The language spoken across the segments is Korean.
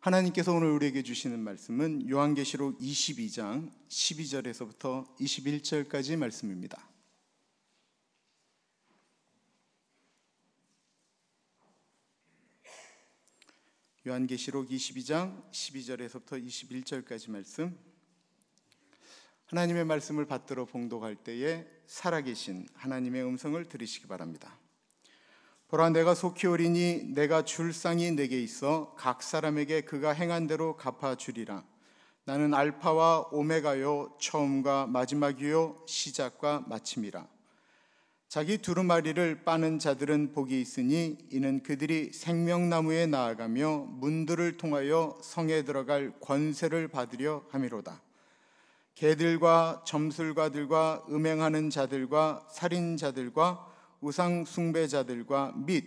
하나님께서 오늘 우리에게 주시는 말씀은 요한계시록 22장 12절에서부터 21절까지 말씀입니다. 요한계시록 22장 12절에서부터 21절까지 말씀. 하나님의 말씀을 받들어 봉독할 때에 살아계신 하나님의 음성을 들으시기 바랍니다. 보라 내가 속히 오리니 내가 줄 상이 내게 있어 각 사람에게 그가 행한 대로 갚아 주리라 나는 알파와 오메가요 처음과 마지막이요 시작과 마침이라 자기 두루마리를 빠는 자들은 복이 있으니 이는 그들이 생명나무에 나아가며 문들을 통하여 성에 들어갈 권세를 받으려 함이로다 개들과 점술가들과 음행하는 자들과 살인자들과 우상 숭배자들과 및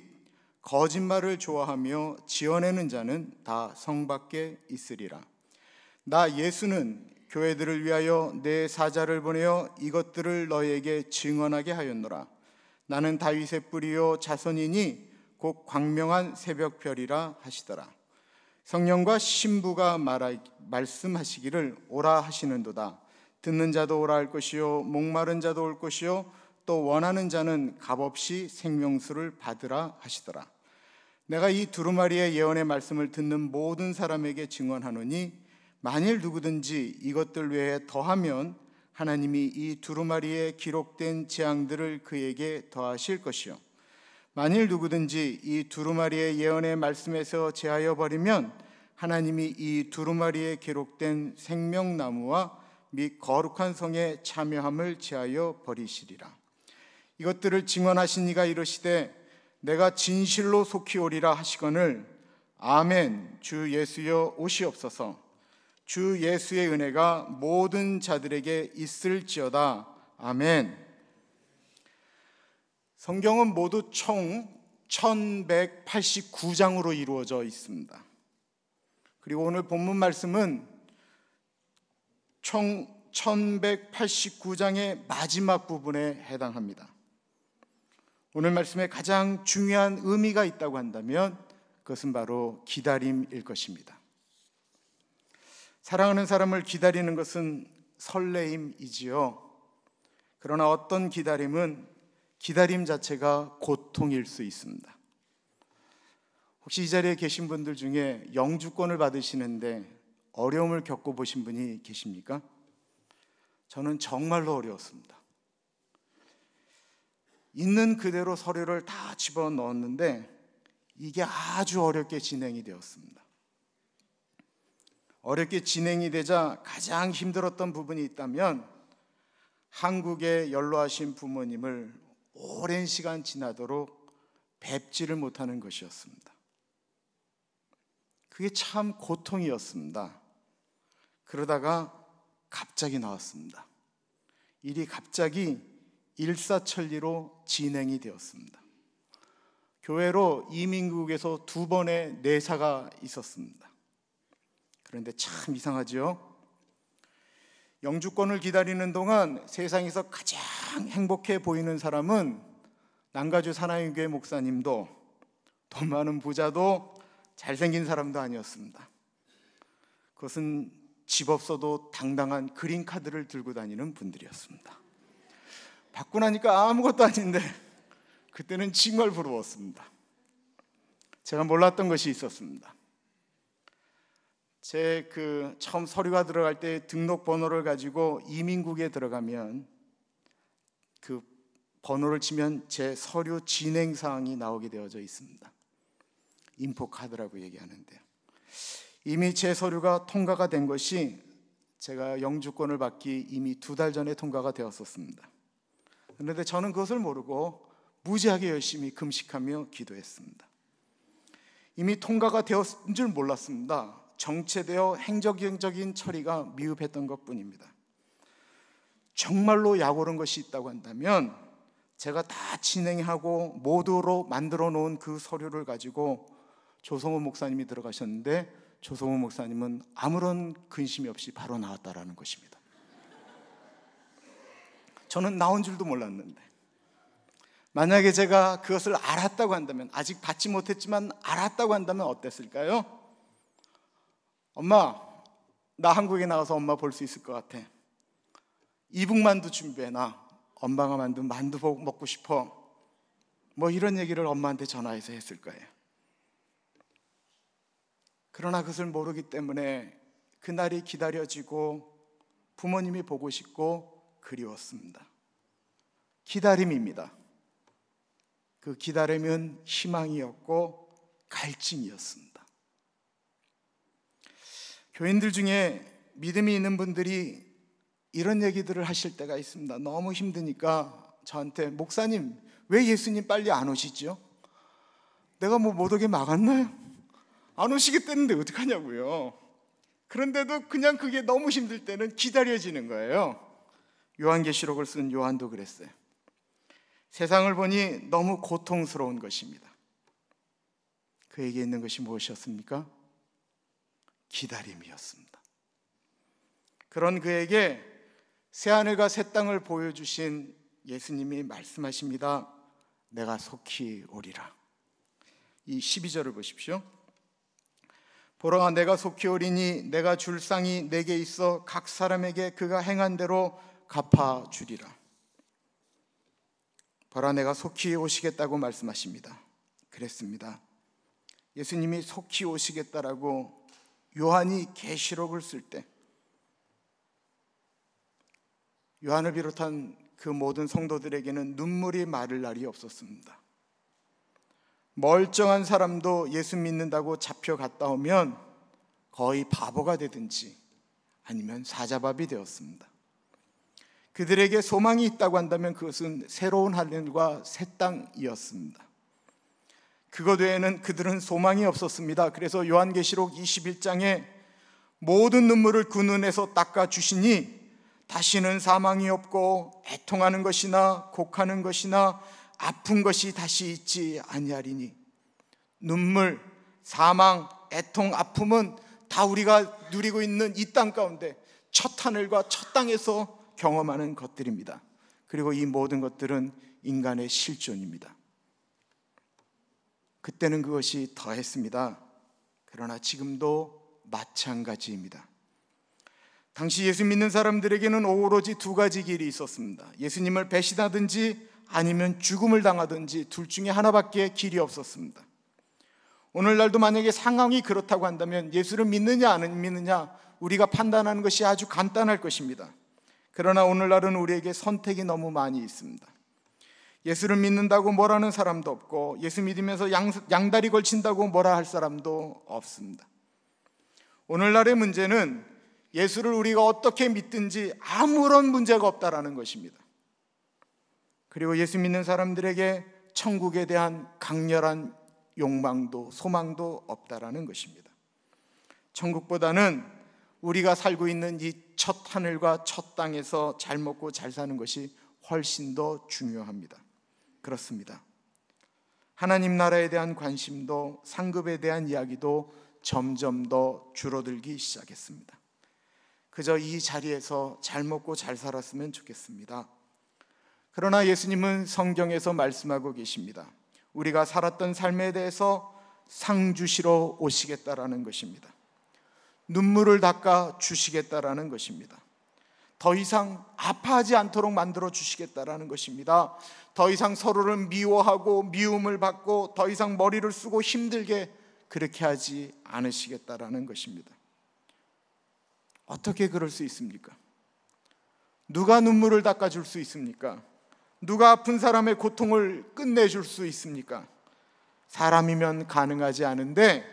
거짓말을 좋아하며 지어내는 자는 다 성밖에 있으리라. 나 예수는 교회들을 위하여 내 사자를 보내어 이것들을 너에게 증언하게 하였노라. 나는 다윗의 뿌리요 자손이니 곧 광명한 새벽별이라 하시더라. 성령과 신부가 말하, 말씀하시기를 오라 하시는도다. 듣는 자도 오라 할 것이요 목마른 자도 올 것이요 또 원하는 자는 값없이 생명수를 받으라 하시더라. 내가 이 두루마리의 예언의 말씀을 듣는 모든 사람에게 증언하노니 만일 누구든지 이것들 외에 더하면 하나님이 이 두루마리에 기록된 재앙들을 그에게 더하실 것이요 만일 누구든지 이 두루마리의 예언의 말씀에서 제하여 버리면 하나님이 이 두루마리에 기록된 생명나무와 및 거룩한 성의 참여함을 제하여 버리시리라. 이것들을 증언하신 이가 이러시되 내가 진실로 속히 오리라 하시거늘 아멘 주 예수여 오시옵소서 주 예수의 은혜가 모든 자들에게 있을지어다 아멘 성경은 모두 총 1189장으로 이루어져 있습니다 그리고 오늘 본문 말씀은 총 1189장의 마지막 부분에 해당합니다 오늘 말씀에 가장 중요한 의미가 있다고 한다면 그것은 바로 기다림일 것입니다. 사랑하는 사람을 기다리는 것은 설레임이지요. 그러나 어떤 기다림은 기다림 자체가 고통일 수 있습니다. 혹시 이 자리에 계신 분들 중에 영주권을 받으시는데 어려움을 겪어보신 분이 계십니까? 저는 정말로 어려웠습니다. 있는 그대로 서류를 다 집어 넣었는데 이게 아주 어렵게 진행이 되었습니다. 어렵게 진행이 되자 가장 힘들었던 부분이 있다면 한국에 연로하신 부모님을 오랜 시간 지나도록 뵙지를 못하는 것이었습니다. 그게 참 고통이었습니다. 그러다가 갑자기 나왔습니다. 일이 갑자기 일사천리로 진행이 되었습니다. 교회로 이민국에서 두 번의 내사가 있었습니다. 그런데 참 이상하지요. 영주권을 기다리는 동안 세상에서 가장 행복해 보이는 사람은 난가주 사나이교회 목사님도 돈 많은 부자도 잘생긴 사람도 아니었습니다. 그것은 집 없어도 당당한 그린카드를 들고 다니는 분들이었습니다. 받고 나니까 아무것도 아닌데 그때는 정말 부러웠습니다. 제가 몰랐던 것이 있었습니다. 제 그 처음 서류가 들어갈 때 등록번호를 가지고 이민국에 들어가면 그 번호를 치면 제 서류 진행 사항이 나오게 되어져 있습니다. 인포 카드라고 얘기하는데 이미 제 서류가 통과가 된 것이 제가 영주권을 받기 이미 두 달 전에 통과가 되었었습니다. 그런데 저는 그것을 모르고 무지하게 열심히 금식하며 기도했습니다. 이미 통과가 되었는줄 몰랐습니다. 정체되어 행적적인 처리가 미흡했던 것 뿐입니다. 정말로 약오른 것이 있다고 한다면 제가 다 진행하고 모두로 만들어 놓은 그 서류를 가지고 조성호 목사님이 들어가셨는데 조성호 목사님은 아무런 근심이 없이 바로 나왔다라는 것입니다. 저는 나온 줄도 몰랐는데. 만약에 제가 그것을 알았다고 한다면, 아직 받지 못했지만 알았다고 한다면 어땠을까요? 엄마, 나 한국에 나가서 엄마 볼 수 있을 것 같아. 이북만두 준비해놔. 엄마가 만든 만두 먹고 싶어. 뭐 이런 얘기를 엄마한테 전화해서 했을 거예요. 그러나 그것을 모르기 때문에 그날이 기다려지고 부모님이 보고 싶고 그리웠습니다. 기다림입니다. 그 기다림은 희망이었고 갈증이었습니다. 교인들 중에 믿음이 있는 분들이 이런 얘기들을 하실 때가 있습니다. 너무 힘드니까 저한테 목사님 왜 예수님 빨리 안 오시죠? 내가 뭐 못 오게 막았나요? 안 오시겠다는데 어떡하냐고요. 그런데도 그냥 그게 너무 힘들 때는 기다려지는 거예요. 요한계시록을 쓴 요한도 그랬어요. 세상을 보니 너무 고통스러운 것입니다. 그에게 있는 것이 무엇이었습니까? 기다림이었습니다. 그런 그에게 새하늘과 새 땅을 보여주신 예수님이 말씀하십니다. 내가 속히 오리라. 이 12절을 보십시오. 보라 내가 속히 오리니 내가 줄 상이 내게 있어 각 사람에게 그가 행한 대로 갚아주리라. 보라 내가 속히 오시겠다고 말씀하십니다. 그랬습니다. 예수님이 속히 오시겠다라고 요한이 계시록을 쓸 때 요한을 비롯한 그 모든 성도들에게는 눈물이 마를 날이 없었습니다. 멀쩡한 사람도 예수 믿는다고 잡혀갔다 오면 거의 바보가 되든지 아니면 사자밥이 되었습니다. 그들에게 소망이 있다고 한다면 그것은 새로운 하늘과 새 땅이었습니다. 그것 외에는 그들은 소망이 없었습니다. 그래서 요한계시록 21장에 모든 눈물을 그 눈에서 닦아 주시니 다시는 사망이 없고 애통하는 것이나 곡하는 것이나 아픈 것이 다시 있지 아니하리니 눈물, 사망, 애통, 아픔은 다 우리가 누리고 있는 이 땅 가운데 첫 하늘과 첫 땅에서 경험하는 것들입니다. 그리고 이 모든 것들은 인간의 실존입니다. 그때는 그것이 더했습니다. 그러나 지금도 마찬가지입니다. 당시 예수 믿는 사람들에게는 오로지 두 가지 길이 있었습니다. 예수님을 배신하든지 아니면 죽음을 당하든지 둘 중에 하나밖에 길이 없었습니다. 오늘날도 만약에 상황이 그렇다고 한다면 예수를 믿느냐 안 믿느냐 우리가 판단하는 것이 아주 간단할 것입니다. 그러나 오늘날은 우리에게 선택이 너무 많이 있습니다. 예수를 믿는다고 뭐라는 사람도 없고 예수 믿으면서 양, 양다리 걸친다고 뭐라 할 사람도 없습니다. 오늘날의 문제는 예수를 우리가 어떻게 믿든지 아무런 문제가 없다라는 것입니다. 그리고 예수 믿는 사람들에게 천국에 대한 강렬한 욕망도 소망도 없다라는 것입니다. 천국보다는 우리가 살고 있는 이 첫 하늘과 첫 땅에서 잘 먹고 잘 사는 것이 훨씬 더 중요합니다. 그렇습니다. 하나님 나라에 대한 관심도 상급에 대한 이야기도 점점 더 줄어들기 시작했습니다. 그저 이 자리에서 잘 먹고 잘 살았으면 좋겠습니다. 그러나 예수님은 성경에서 말씀하고 계십니다. 우리가 살았던 삶에 대해서 상 주시러 오시겠다라는 것입니다. 눈물을 닦아 주시겠다라는 것입니다. 더 이상 아파하지 않도록 만들어 주시겠다라는 것입니다. 더 이상 서로를 미워하고 미움을 받고 더 이상 머리를 쓰고 힘들게 그렇게 하지 않으시겠다라는 것입니다. 어떻게 그럴 수 있습니까? 누가 눈물을 닦아줄 수 있습니까? 누가 아픈 사람의 고통을 끝내줄 수 있습니까? 사람이면 가능하지 않은데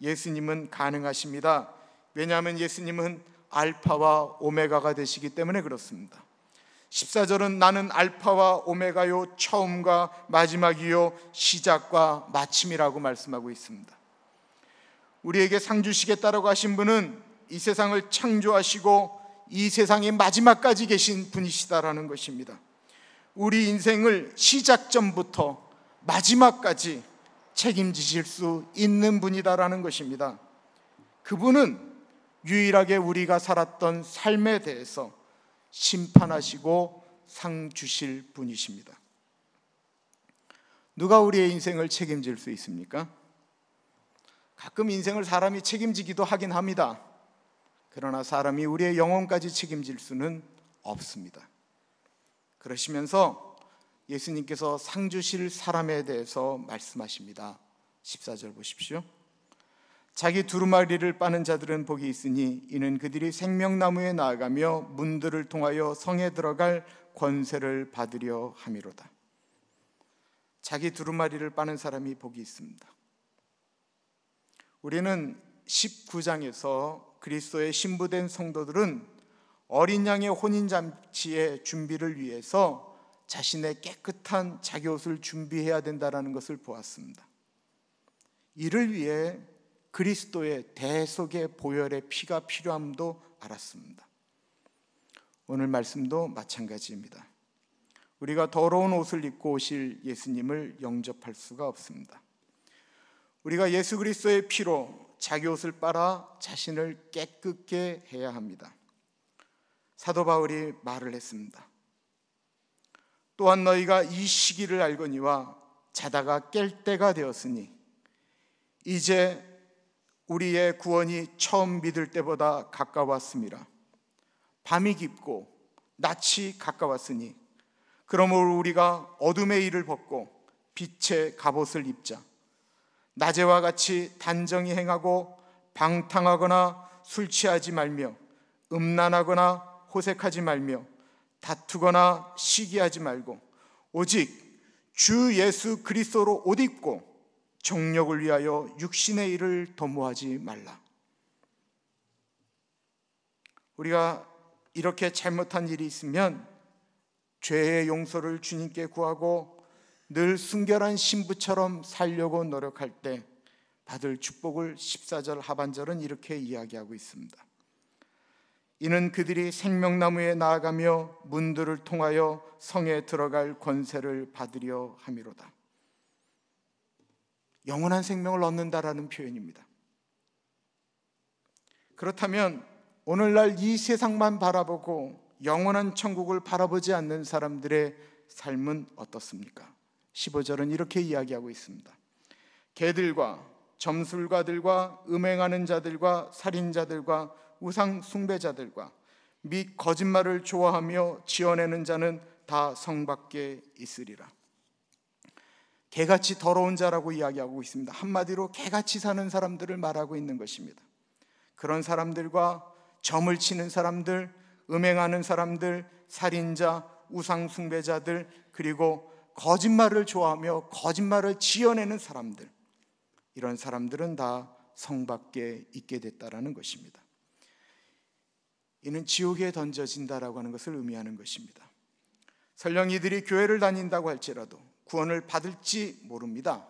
예수님은 가능하십니다. 왜냐하면 예수님은 알파와 오메가가 되시기 때문에 그렇습니다. 14절은 나는 알파와 오메가요 처음과 마지막이요 시작과 마침이라고 말씀하고 있습니다. 우리에게 상 주시게 따라가신 분은 이 세상을 창조하시고 이 세상의 마지막까지 계신 분이시다라는 것입니다. 우리 인생을 시작점부터 마지막까지 책임지실 수 있는 분이다라는 것입니다. 그분은 유일하게 우리가 살았던 삶에 대해서 심판하시고 상 주실 분이십니다. 누가 우리의 인생을 책임질 수 있습니까? 가끔 인생을 사람이 책임지기도 하긴 합니다. 그러나 사람이 우리의 영혼까지 책임질 수는 없습니다. 그러시면서 예수님께서 상 주실 사람에 대해서 말씀하십니다. 14절 보십시오. 자기 두루마리를 빠는 자들은 복이 있으니 이는 그들이 생명나무에 나아가며 문들을 통하여 성에 들어갈 권세를 받으려 함이로다. 자기 두루마리를 빠는 사람이 복이 있습니다. 우리는 19장에서 그리스도의 신부된 성도들은 어린 양의 혼인 잔치의 준비를 위해서 자신의 깨끗한 자기 옷을 준비해야 된다라는 것을 보았습니다. 이를 위해 그리스도의 대속의 보혈의 피가 필요함도 알았습니다. 오늘 말씀도 마찬가지입니다. 우리가 더러운 옷을 입고 오실 예수님을 영접할 수가 없습니다. 우리가 예수 그리스도의 피로 자기 옷을 빨아 자신을 깨끗게 해야 합니다. 사도 바울이 말을 했습니다. 또한 너희가 이 시기를 알거니와 자다가 깰 때가 되었으니 이제 우리의 구원이 처음 믿을 때보다 가까웠습니다. 밤이 깊고 낮이 가까웠으니 그러므로 우리가 어둠의 일을 벗고 빛의 갑옷을 입자. 낮에와 같이 단정히 행하고 방탕하거나 술 취하지 말며 음란하거나 호색하지 말며 다투거나 시기하지 말고 오직 주 예수 그리스도로 옷 입고 정력을 위하여 육신의 일을 도모하지 말라. 우리가 이렇게 잘못한 일이 있으면 죄의 용서를 주님께 구하고 늘 순결한 신부처럼 살려고 노력할 때 받을 축복을 14절 하반절은 이렇게 이야기하고 있습니다. 이는 그들이 생명나무에 나아가며 문들을 통하여 성에 들어갈 권세를 받으려 함이로다. 영원한 생명을 얻는다라는 표현입니다. 그렇다면 오늘날 이 세상만 바라보고 영원한 천국을 바라보지 않는 사람들의 삶은 어떻습니까? 15절은 이렇게 이야기하고 있습니다. 개들과 점술가들과 음행하는 자들과 살인자들과 우상 숭배자들과 및 거짓말을 좋아하며 지어내는 자는 다 성밖에 있으리라. 개같이 더러운 자라고 이야기하고 있습니다. 한마디로 개같이 사는 사람들을 말하고 있는 것입니다. 그런 사람들과 점을 치는 사람들, 음행하는 사람들, 살인자, 우상숭배자들, 그리고 거짓말을 좋아하며 거짓말을 지어내는 사람들. 이런 사람들은 다 성밖에 있게 됐다라는 것입니다. 이는 지옥에 던져진다라고 하는 것을 의미하는 것입니다. 설령 이들이 교회를 다닌다고 할지라도 구원을 받을지 모릅니다.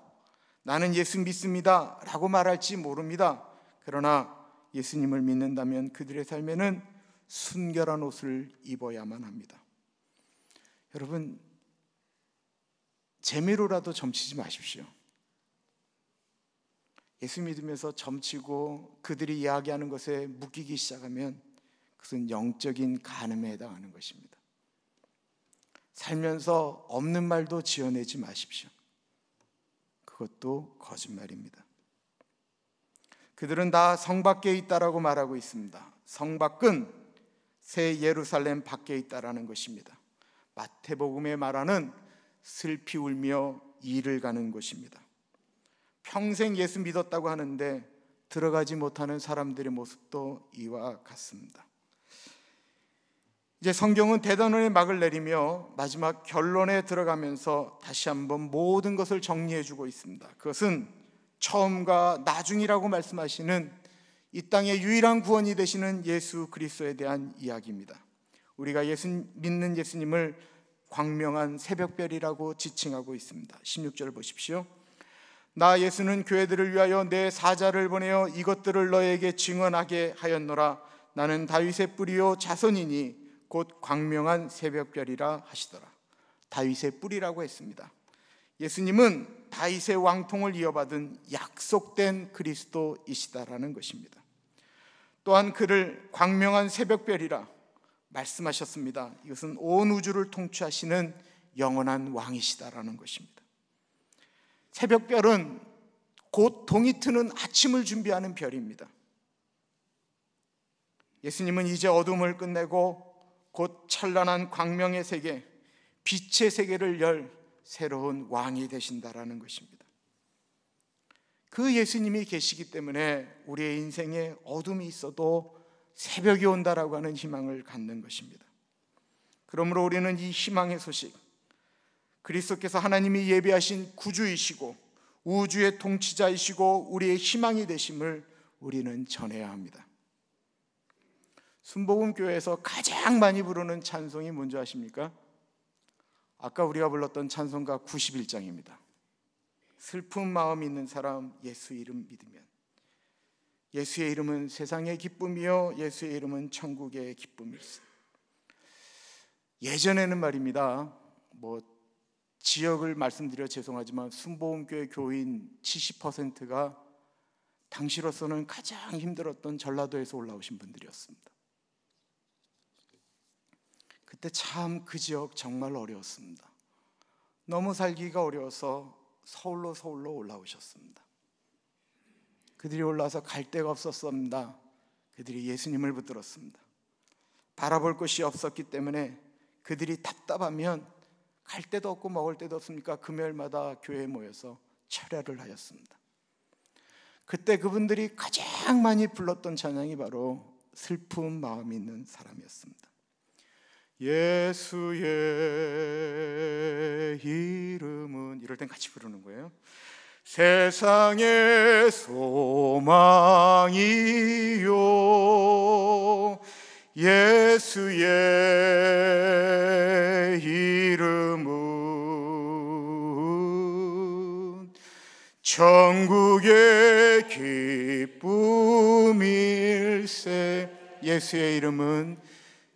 나는 예수 믿습니다. 라고 말할지 모릅니다. 그러나 예수님을 믿는다면 그들의 삶에는 순결한 옷을 입어야만 합니다. 여러분, 재미로라도 점치지 마십시오. 예수 믿으면서 점치고 그들이 이야기하는 것에 묶이기 시작하면 그것은 영적인 가늠에 해당하는 것입니다. 살면서 없는 말도 지어내지 마십시오. 그것도 거짓말입니다. 그들은 다 성 밖에 있다라고 말하고 있습니다. 성 밖은 새 예루살렘 밖에 있다라는 것입니다. 마태복음에 말하는 슬피 울며 일을 가는 곳입니다. 평생 예수 믿었다고 하는데 들어가지 못하는 사람들의 모습도 이와 같습니다. 이제 성경은 대단원의 막을 내리며 마지막 결론에 들어가면서 다시 한번 모든 것을 정리해 주고 있습니다. 그것은 처음과 나중이라고 말씀하시는 이 땅의 유일한 구원이 되시는 예수 그리스도에 대한 이야기입니다. 우리가 예수 믿는 예수님을 광명한 새벽별이라고 지칭하고 있습니다. 16절 보십시오. 나 예수는 교회들을 위하여 내 사자를 보내어 이것들을 너에게 증언하게 하였노라. 나는 다윗의 뿌리요 자손이니 곧 광명한 새벽별이라 하시더라. 다윗의 뿌리라고 했습니다. 예수님은 다윗의 왕통을 이어받은 약속된 그리스도이시다라는 것입니다. 또한 그를 광명한 새벽별이라 말씀하셨습니다. 이것은 온 우주를 통치하시는 영원한 왕이시다라는 것입니다. 새벽별은 곧 동이 트는 아침을 준비하는 별입니다. 예수님은 이제 어둠을 끝내고 곧 찬란한 광명의 세계, 빛의 세계를 열 새로운 왕이 되신다라는 것입니다. 그 예수님이 계시기 때문에 우리의 인생에 어둠이 있어도 새벽이 온다라고 하는 희망을 갖는 것입니다. 그러므로 우리는 이 희망의 소식, 그리스도께서 하나님이 예배하신 구주이시고 우주의 통치자이시고 우리의 희망이 되심을 우리는 전해야 합니다. 순복음교회에서 가장 많이 부르는 찬송이 뭔지 아십니까? 아까 우리가 불렀던 찬송가 91장입니다. 슬픈 마음 있는 사람 예수 이름 믿으면 예수의 이름은 세상의 기쁨이요 예수의 이름은 천국의 기쁨일세. 예전에는 말입니다. 뭐 지역을 말씀드려 죄송하지만 순복음교회 교인 70%가 당시로서는 가장 힘들었던 전라도에서 올라오신 분들이었습니다. 그때 참 그 지역 정말 어려웠습니다. 너무 살기가 어려워서 서울로 서울로 올라오셨습니다. 그들이 올라와서 갈 데가 없었습니다. 그들이 예수님을 붙들었습니다. 바라볼 곳이 없었기 때문에 그들이 답답하면 갈 데도 없고 먹을 데도 없으니까 금요일마다 교회에 모여서 철야를 하였습니다. 그때 그분들이 가장 많이 불렀던 찬양이 바로 슬픈 마음 이 있는 사람이었습니다. 예수의 이름은 이럴 땐 같이 부르는 거예요. 세상의 소망이요 예수의 이름은 천국의 기쁨일세 예수의 이름은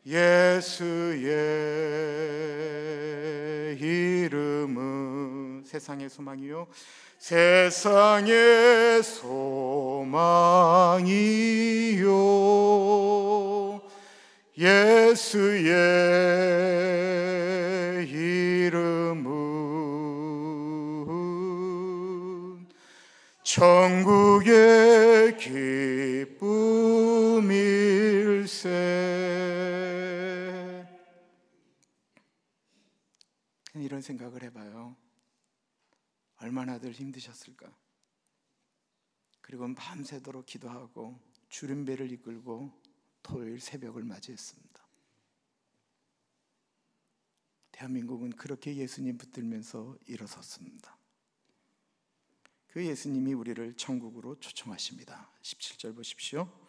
예수의 이름은 세상의 소망이요 세상의 소망이요 예수의 이름은 천국의 생각을 해봐요. 얼마나들 힘드셨을까? 그리고 밤새도록 기도하고 주름배를 이끌고 토요일 새벽을 맞이했습니다. 대한민국은 그렇게 예수님 붙들면서 일어섰습니다. 그 예수님이 우리를 천국으로 초청하십니다. 17절 보십시오.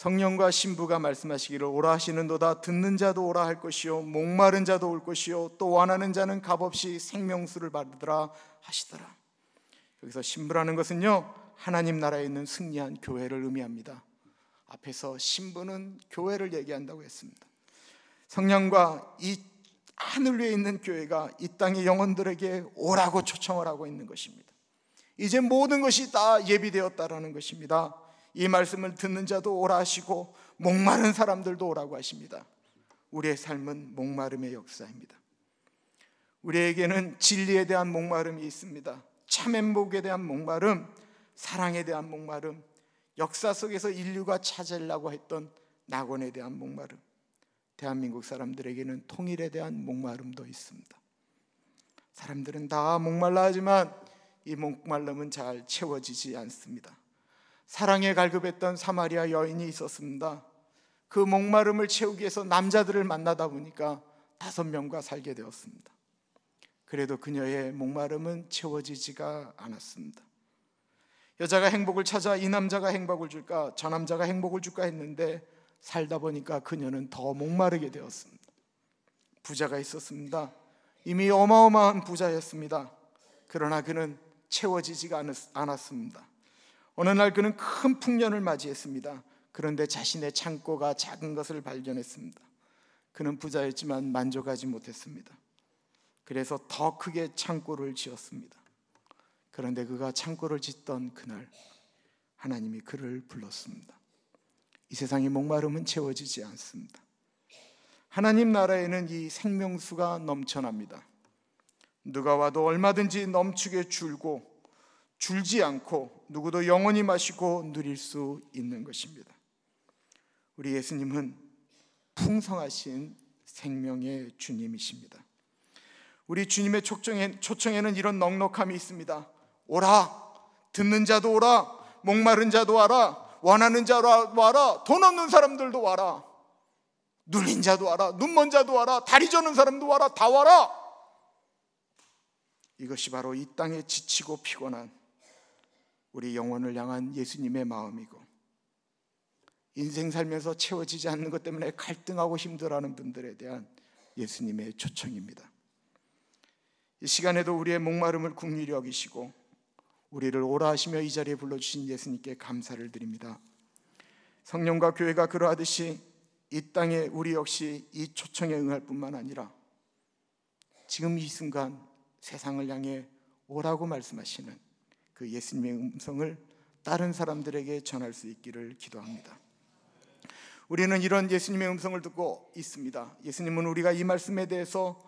성령과 신부가 말씀하시기를 오라 하시는도다 듣는 자도 오라 할 것이요 목마른 자도 올 것이요 또 원하는 자는 값없이 생명수를 받으라 하시더라. 여기서 신부라는 것은요 하나님 나라에 있는 승리한 교회를 의미합니다. 앞에서 신부는 교회를 얘기한다고 했습니다. 성령과 이 하늘 위에 있는 교회가 이 땅의 영혼들에게 오라고 초청을 하고 있는 것입니다. 이제 모든 것이 다 예비되었다라는 것입니다. 이 말씀을 듣는 자도 오라 하시고 목마른 사람들도 오라고 하십니다. 우리의 삶은 목마름의 역사입니다. 우리에게는 진리에 대한 목마름이 있습니다. 참 행복에 대한 목마름, 사랑에 대한 목마름, 역사 속에서 인류가 찾으려고 했던 낙원에 대한 목마름, 대한민국 사람들에게는 통일에 대한 목마름도 있습니다. 사람들은 다 목말라 하지만 이 목말름은 잘 채워지지 않습니다. 사랑에 갈급했던 사마리아 여인이 있었습니다. 그 목마름을 채우기 위해서 남자들을 만나다 보니까 다섯 명과 살게 되었습니다. 그래도 그녀의 목마름은 채워지지가 않았습니다. 여자가 행복을 찾아 이 남자가 행복을 줄까 저 남자가 행복을 줄까 했는데 살다 보니까 그녀는 더 목마르게 되었습니다. 부자가 있었습니다. 이미 어마어마한 부자였습니다. 그러나 그는 채워지지가 않았습니다. 어느 날 그는 큰 풍년을 맞이했습니다. 그런데 자신의 창고가 작은 것을 발견했습니다. 그는 부자였지만 만족하지 못했습니다. 그래서 더 크게 창고를 지었습니다. 그런데 그가 창고를 짓던 그날 하나님이 그를 불렀습니다. 이 세상의 목마름은 채워지지 않습니다. 하나님 나라에는 이 생명수가 넘쳐납니다. 누가 와도 얼마든지 넘치게 줄고 줄지 않고 누구도 영원히 마시고 누릴 수 있는 것입니다. 우리 예수님은 풍성하신 생명의 주님이십니다. 우리 주님의 초청에, 초청에는 이런 넉넉함이 있습니다. 오라, 듣는 자도 오라, 목마른 자도 와라, 원하는 자도 와라, 돈 없는 사람들도 와라, 눌린 자도 와라, 눈먼 자도 와라, 다리 저는 사람도 와라, 다 와라. 이것이 바로 이 땅에 지치고 피곤한 우리 영혼을 향한 예수님의 마음이고 인생 살면서 채워지지 않는 것 때문에 갈등하고 힘들어하는 분들에 대한 예수님의 초청입니다. 이 시간에도 우리의 목마름을 국률이 여기시고 우리를 오라 하시며 이 자리에 불러주신 예수님께 감사를 드립니다. 성령과 교회가 그러하듯이 이 땅에 우리 역시 이 초청에 응할 뿐만 아니라 지금 이 순간 세상을 향해 오라고 말씀하시는 그 예수님의 음성을 다른 사람들에게 전할 수 있기를 기도합니다. 우리는 이런 예수님의 음성을 듣고 있습니다. 예수님은 우리가 이 말씀에 대해서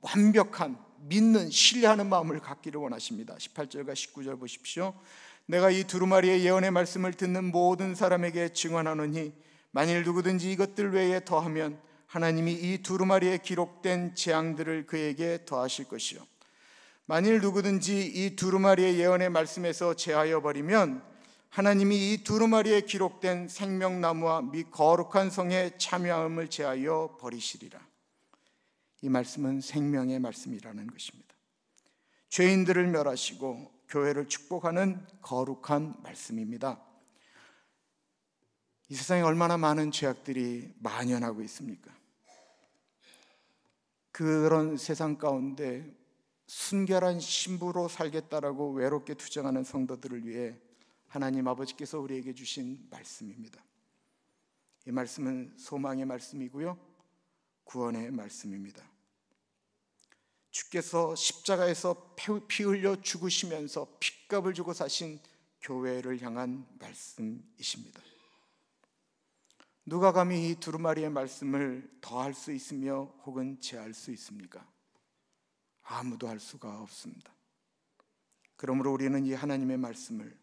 완벽한 믿는 신뢰하는 마음을 갖기를 원하십니다. 18절과 19절 보십시오. 내가 이 두루마리의 예언의 말씀을 듣는 모든 사람에게 증언하노니 만일 누구든지 이것들 외에 더하면 하나님이 이 두루마리에 기록된 재앙들을 그에게 더하실 것이요 만일 누구든지 이 두루마리의 예언의 말씀에서 제하여 버리면 하나님이 이 두루마리에 기록된 생명나무와 미 거룩한 성의 참여함을 제하여 버리시리라. 이 말씀은 생명의 말씀이라는 것입니다. 죄인들을 멸하시고 교회를 축복하는 거룩한 말씀입니다. 이 세상에 얼마나 많은 죄악들이 만연하고 있습니까? 그런 세상 가운데 순결한 신부로 살겠다라고 외롭게 투쟁하는 성도들을 위해 하나님 아버지께서 우리에게 주신 말씀입니다. 이 말씀은 소망의 말씀이고요. 구원의 말씀입니다. 주께서 십자가에서 피 흘려 죽으시면서 핏값을 주고 사신 교회를 향한 말씀이십니다. 누가 감히 이 두루마리의 말씀을 더할 수 있으며 혹은 제할 수 있습니까? 아무도 할 수가 없습니다. 그러므로 우리는 이 하나님의 말씀을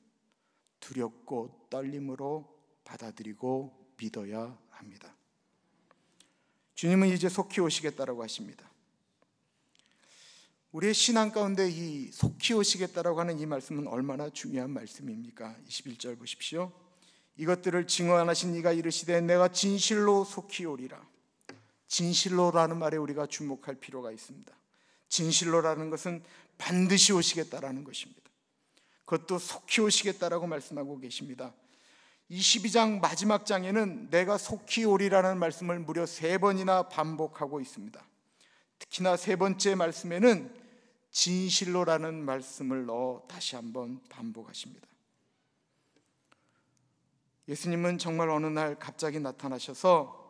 두렵고 떨림으로 받아들이고 믿어야 합니다. 주님은 이제 속히 오시겠다라고 하십니다. 우리의 신앙 가운데 이 속히 오시겠다라고 하는 이 말씀은 얼마나 중요한 말씀입니까? 21절 보십시오. 이것들을 증언하신 이가 이르시되 내가 진실로 속히 오리라. 진실로라는 말에 우리가 주목할 필요가 있습니다. 진실로라는 것은 반드시 오시겠다라는 것입니다. 그것도 속히 오시겠다라고 말씀하고 계십니다. 22장 마지막 장에는 내가 속히 오리라는 말씀을 무려 세 번이나 반복하고 있습니다. 특히나 세 번째 말씀에는 진실로라는 말씀을 넣어 다시 한번 반복하십니다. 예수님은 정말 어느 날 갑자기 나타나셔서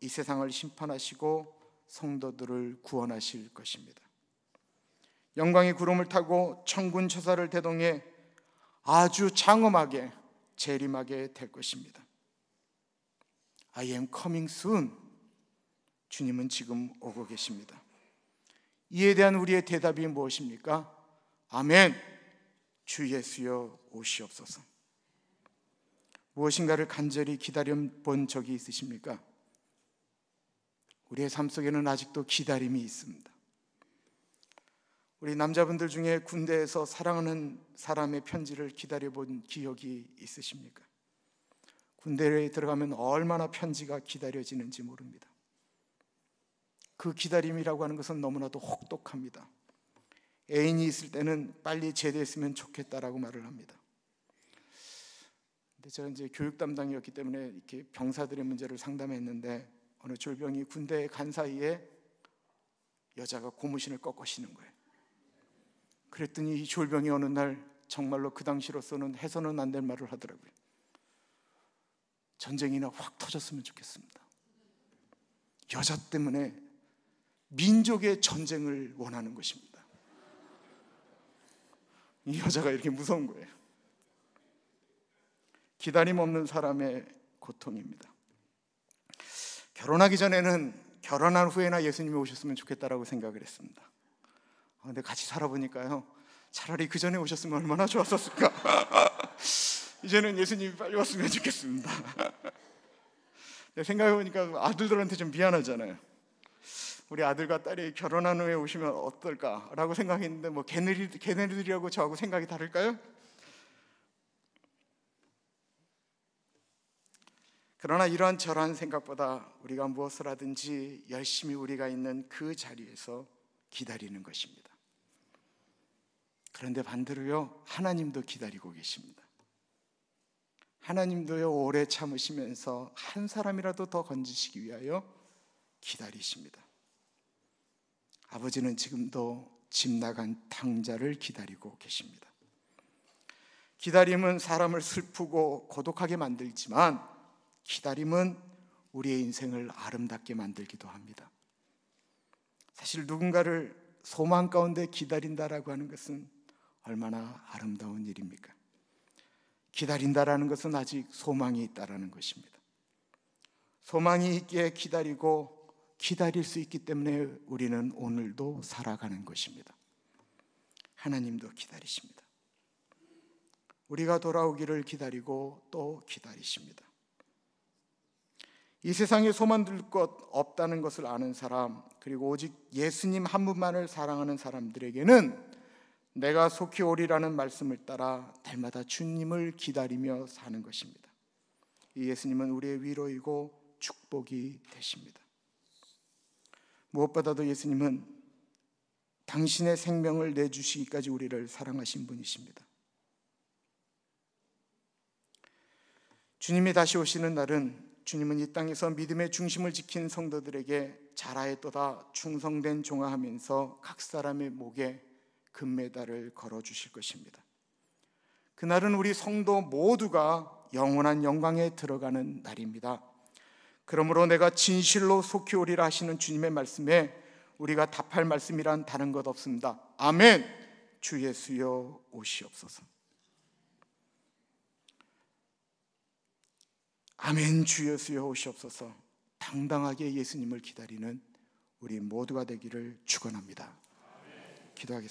이 세상을 심판하시고 성도들을 구원하실 것입니다. 영광의 구름을 타고 천군 처사를 대동해 아주 장엄하게 재림하게 될 것입니다. I am coming soon. 주님은 지금 오고 계십니다. 이에 대한 우리의 대답이 무엇입니까? 아멘. 주 예수여 오시옵소서. 무엇인가를 간절히 기다려 본 적이 있으십니까? 우리의 삶 속에는 아직도 기다림이 있습니다. 우리 남자분들 중에 군대에서 사랑하는 사람의 편지를 기다려본 기억이 있으십니까? 군대에 들어가면 얼마나 편지가 기다려지는지 모릅니다. 그 기다림이라고 하는 것은 너무나도 혹독합니다. 애인이 있을 때는 빨리 제대했으면 좋겠다라고 말을 합니다. 근데 제가 이제 교육 담당이었기 때문에 이렇게 병사들의 문제를 상담했는데 어느 졸병이 군대에 간 사이에 여자가 고무신을 꺾어 신는 거예요. 그랬더니 이 졸병이 어느 날 정말로 그 당시로서는 해서는 안 될 말을 하더라고요. 전쟁이나 확 터졌으면 좋겠습니다. 여자 때문에 민족의 전쟁을 원하는 것입니다. 이 여자가 이렇게 무서운 거예요. 기다림 없는 사람의 고통입니다. 결혼하기 전에는 결혼한 후에나 예수님이 오셨으면 좋겠다라고 생각을 했습니다. 아, 근데 같이 살아보니까요. 차라리 그 전에 오셨으면 얼마나 좋았었을까. 이제는 예수님이 빨리 왔으면 좋겠습니다. 생각해보니까 그 아들들한테 좀 미안하잖아요. 우리 아들과 딸이 결혼한 후에 오시면 어떨까라고 생각했는데 뭐 걔네들, 걔네들이라고 저하고 생각이 다를까요? 그러나 이러한 저러한 생각보다 우리가 무엇을 하든지 열심히 우리가 있는 그 자리에서 기다리는 것입니다. 그런데 반대로요, 하나님도 기다리고 계십니다. 하나님도요, 오래 참으시면서 한 사람이라도 더 건지시기 위하여 기다리십니다. 아버지는 지금도 집 나간 당자를 기다리고 계십니다. 기다림은 사람을 슬프고 고독하게 만들지만 기다림은 우리의 인생을 아름답게 만들기도 합니다. 사실 누군가를 소망 가운데 기다린다라고 하는 것은 얼마나 아름다운 일입니까? 기다린다라는 것은 아직 소망이 있다라는 것입니다. 소망이 있기에 기다리고 기다릴 수 있기 때문에 우리는 오늘도 살아가는 것입니다. 하나님도 기다리십니다. 우리가 돌아오기를 기다리고 또 기다리십니다. 이 세상에 소만 들것 없다는 것을 아는 사람, 그리고 오직 예수님 한 분만을 사랑하는 사람들에게는 내가 속히 오리라는 말씀을 따라 날마다 주님을 기다리며 사는 것입니다. 이 예수님은 우리의 위로이고 축복이 되십니다. 무엇보다도 예수님은 당신의 생명을 내주시기까지 우리를 사랑하신 분이십니다. 주님이 다시 오시는 날은 주님은 이 땅에서 믿음의 중심을 지킨 성도들에게 자라에 또다 충성된 종아하면서 각 사람의 목에 금메달을 걸어 주실 것입니다. 그날은 우리 성도 모두가 영원한 영광에 들어가는 날입니다. 그러므로 내가 진실로 속히 오리라 하시는 주님의 말씀에 우리가 답할 말씀이란 다른 것 없습니다. 아멘. 주 예수여 오시옵소서. 아멘 주 예수여 오시옵소서. 당당하게 예수님을 기다리는 우리 모두가 되기를 축원합니다. 기도하겠습니다.